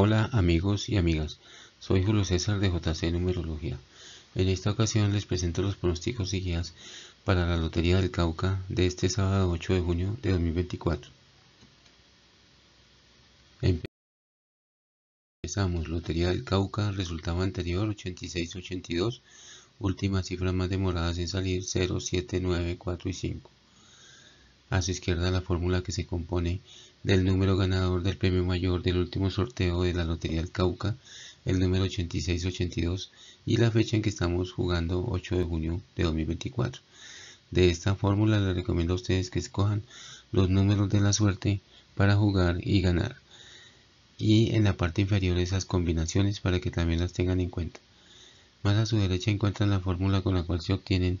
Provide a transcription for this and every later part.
Hola amigos y amigas, soy Julio César de JC Numerología. En esta ocasión les presento los pronósticos y guías para la Lotería del Cauca de este sábado 8 de junio de 2024. Empezamos, Lotería del Cauca, resultado anterior 8682, últimas cifras más demoradas en salir 0, 7, 9, 4 y 5. A su izquierda la fórmula que se compone del número ganador del premio mayor del último sorteo de la Lotería del Cauca, el número 8682 y la fecha en que estamos jugando 8 de junio de 2024. De esta fórmula le recomiendo a ustedes que escojan los números de la suerte para jugar y ganar. Y en la parte inferior esas combinaciones para que también las tengan en cuenta. Más a su derecha encuentran la fórmula con la cual se obtienen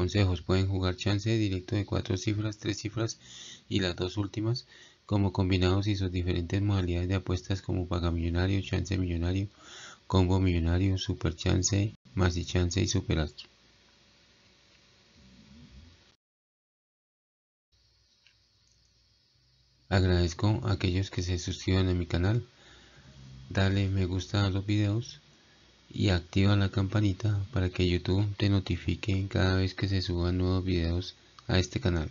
Consejos. Pueden jugar chance directo de cuatro cifras, tres cifras y las dos últimas como combinados y sus diferentes modalidades de apuestas como Paga Millonario, chance millonario, combo millonario, super chance, de chance y super astro. Agradezco a aquellos que se suscriban a mi canal, dale me gusta a los videos y activa la campanita para que YouTube te notifique cada vez que se suban nuevos videos a este canal.